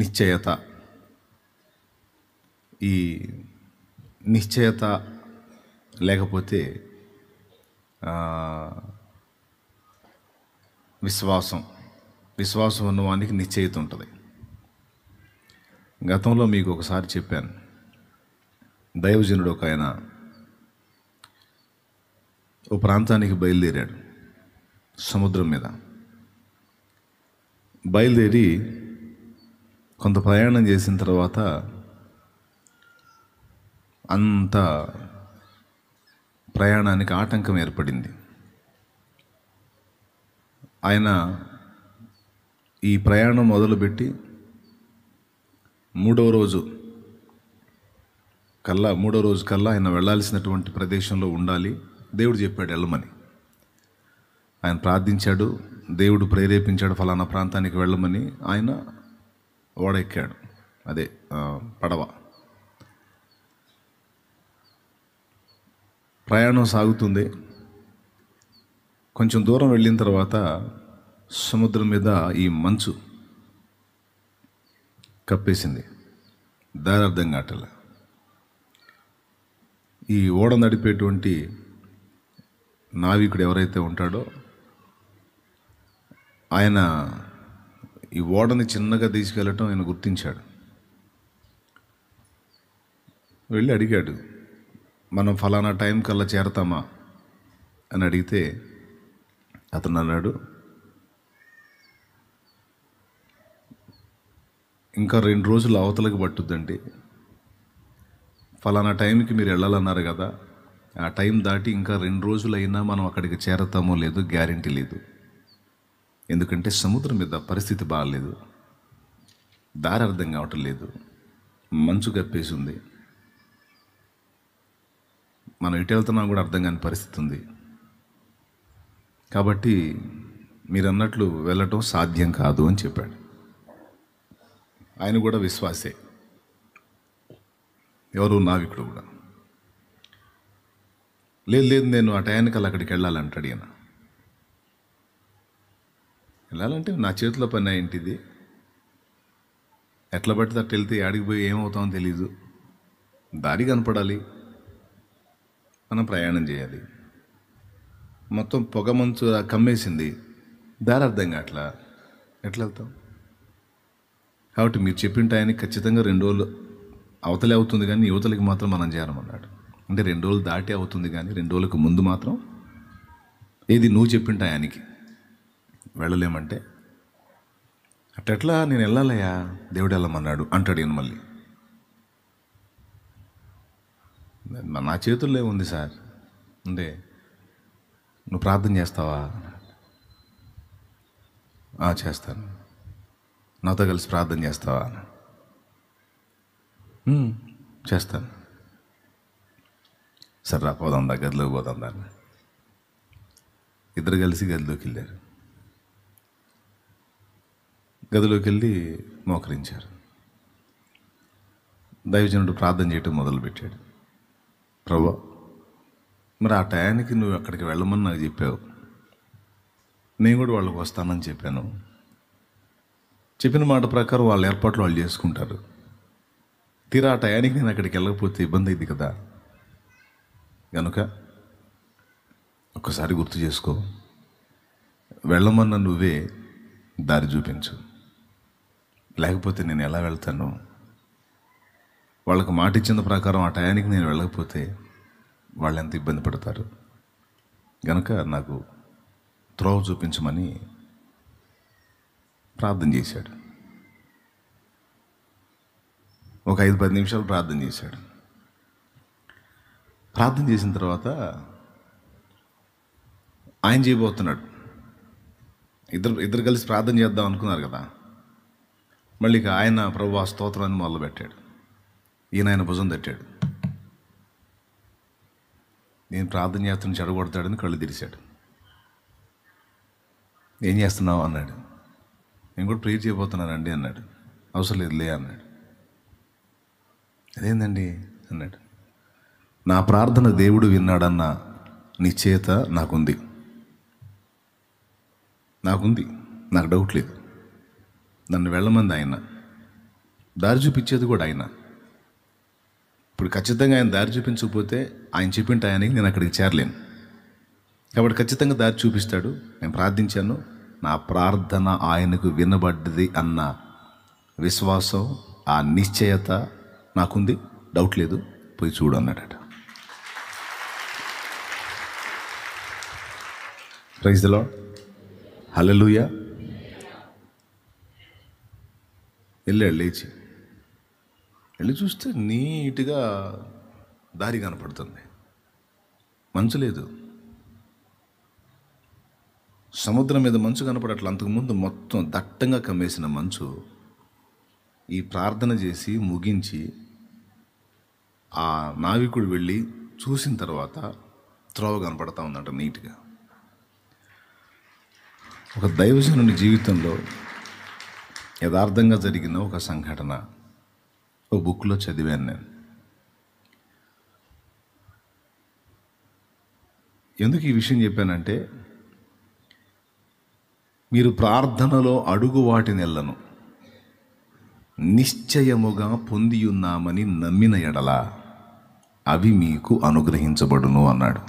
నిశ్చయత ఈ నిశ్చయత లేకపోతే విశ్వాసం విశ్వాసం వానికి నిశ్చయిత ఉంటుంది గతంలో మీకు ఒకసారి చెప్పాను దైవజనుడు ఒక ఆయన ఓ ప్రాంతానికి బయలుదేరాడు సముద్రం మీద బయలుదేరి కొంత ప్రయాణం చేసిన తర్వాత అంత ప్రయాణానికి ఆటంకం ఏర్పడింది ఆయన ఈ ప్రయాణం మొదలుపెట్టి మూడో రోజు కల్లా మూడో రోజు కల్లా ఆయన వెళ్ళాల్సినటువంటి ప్రదేశంలో ఉండాలి దేవుడు చెప్పాడు వెళ్ళమని ఆయన ప్రార్థించాడు దేవుడు ప్రేరేపించాడు ఫలానా ప్రాంతానికి వెళ్ళమని ఆయన ఓడెక్కాడు అదే పడవ ప్రయాణం సాగుతుంది కొంచెం దూరం వెళ్ళిన తర్వాత సముద్రం మీద ఈ మంచు కప్పేసింది దారార్థంగా అర్థం ఈ ఓడ నడిపేటువంటి నావికుడు ఎవరైతే ఉంటాడో ఆయన ఈ ఓడని చిన్నగా తీసుకెళ్ళటం ఆయన గుర్తించాడు వెళ్ళి అడిగాడు మనం ఫలానా టైం కల్లా చేరతామా అని అడిగితే అతను అన్నాడు ఇంకా రెండు రోజులు అవతలకి పట్టుద్దండి ఫలానా టైంకి మీరు వెళ్ళాలన్నారు కదా ఆ టైం దాటి ఇంకా రెండు రోజులైనా మనం అక్కడికి చేరతామో లేదో గ్యారంటీ లేదు ఎందుకంటే సముద్రం మీద పరిస్థితి బాగలేదు దారి అర్థం కావటం లేదు మంచు కప్పేసి ఉంది మనం ఇటు వెళ్తున్నా కూడా అర్థం కాని పరిస్థితి ఉంది కాబట్టి మీరు అన్నట్లు వెళ్ళటం సాధ్యం కాదు అని చెప్పాడు ఆయన కూడా విశ్వాసే ఎవరు నావికుడు కూడా లేదు లేదు నేను ఆ టయానికి అలా అక్కడికి వెళ్ళాలంటాడు ఈయన వెళ్ళాలంటే నా చేతిలో పని ఏంటిది ఎట్లా పట్టి తట్టు వెళ్తే ఆడికి పోయి ఏమవుతామో తెలీదు దారి కనపడాలి మనం ప్రయాణం చేయాలి మొత్తం పొగ మంచు కమ్మేసింది దారి అర్థం కావట్లా ఎట్లా వెళ్తాం కాబట్టి మీరు చెప్పిన టయానికి ఖచ్చితంగా రెండు రోజులు అవతలే అవుతుంది కానీ యువతలకి మాత్రం మనం చేరమన్నాడు అంటే రెండు రోజులు దాటి అవుతుంది కానీ రెండు రోజులకు ముందు మాత్రం ఏది నువ్వు చెప్పిన టయానికి వెళ్ళలేమంటే అట్టెట్లా నేను వెళ్ళాలయ్యా దేవుడు వెళ్ళమన్నాడు అంటాడు ఈయన మళ్ళీ నా చేతుల్లో ఉంది సార్ అంటే నువ్వు ప్రార్థన చేస్తావా చేస్తాను నాతో కలిసి ప్రార్థన చేస్తావా చేస్తాను సరే రా పోదాం దా గదిలోకి పోదాం దాన్ని ఇద్దరు కలిసి గదిలోకి వెళ్ళారు గదిలోకి వెళ్ళి మోకరించారు దైవజనుడు ప్రార్థన చేయటం మొదలుపెట్టాడు ప్రభా మరి ఆ టయానికి నువ్వు అక్కడికి వెళ్ళమని నాకు చెప్పావు నేను కూడా వాళ్ళకి వస్తానని చెప్పాను చెప్పిన మాట ప్రకారం వాళ్ళ ఏర్పాట్లు వాళ్ళు చేసుకుంటారు తీరా ఆ టయానికి నేను అక్కడికి వెళ్ళకపోతే ఇబ్బంది అయింది కదా కనుక ఒక్కసారి గుర్తు చేసుకో వెళ్ళమన్న నువ్వే దారి చూపించు లేకపోతే నేను ఎలా వెళ్తాను వాళ్ళకు మాట ఇచ్చిన ప్రకారం ఆ టయానికి నేను వెళ్ళకపోతే వాళ్ళు ఎంత ఇబ్బంది పడతారు కనుక నాకు త్రోవ చూపించమని ప్రార్థన చేశాడు ఒక ఐదు పది నిమిషాలు ప్రార్థన చేశాడు ప్రార్థన చేసిన తర్వాత ఆయన చేయబోతున్నాడు ఇద్దరు ఇద్దరు కలిసి ప్రార్థన చేద్దాం అనుకున్నారు కదా మళ్ళీ ఆయన ప్రభు ఆ స్తోత్రాన్ని మొదలుపెట్టాడు ఈయన ఆయన భుజం తట్టాడు నేను ప్రార్థన చేస్తున్న చెడగొడతాడని కళ్ళు తెరిశాడు ఏం చేస్తున్నావు అన్నాడు నేను కూడా ప్రేర్ చేయబోతున్నానండి అన్నాడు అవసరం లేదు లే అన్నాడు అదేందండి అన్నాడు నా ప్రార్థన దేవుడు విన్నాడన్న నిశ్చేత నాకుంది నాకుంది నాకు డౌట్ లేదు నన్ను వెళ్ళమంది ఆయన దారి చూపించేది కూడా ఆయన ఇప్పుడు ఖచ్చితంగా ఆయన దారి చూపించకపోతే ఆయన చెప్పిన టయానికి నేను అక్కడికి చేరలేను కాబట్టి ఖచ్చితంగా దారి చూపిస్తాడు నేను ప్రార్థించాను నా ప్రార్థన ఆయనకు వినబడ్డది అన్న విశ్వాసం ఆ నిశ్చయత నాకుంది డౌట్ లేదు పోయి చూడు అన్నాడట ప్రైజ్లో హలలుయా వెళ్ళాడు లేచి వెళ్ళి చూస్తే నీట్గా దారి కనపడుతుంది మంచు లేదు సముద్రం మీద మంచు కనపడట్ల అంతకుముందు మొత్తం దట్టంగా కమ్మేసిన మంచు ఈ ప్రార్థన చేసి ముగించి ఆ నావికుడు వెళ్ళి చూసిన తర్వాత త్రోవ కనపడతా ఉందంట నీట్గా ఒక దైవజనుని జీవితంలో యథార్థంగా జరిగిన ఒక సంఘటన ఒక బుక్లో చదివాను నేను ఎందుకు ఈ విషయం చెప్పానంటే మీరు ప్రార్థనలో అడుగు వాటి నెలను నిశ్చయముగా పొందియున్నామని నమ్మిన ఎడల అవి మీకు అనుగ్రహించబడును అన్నాడు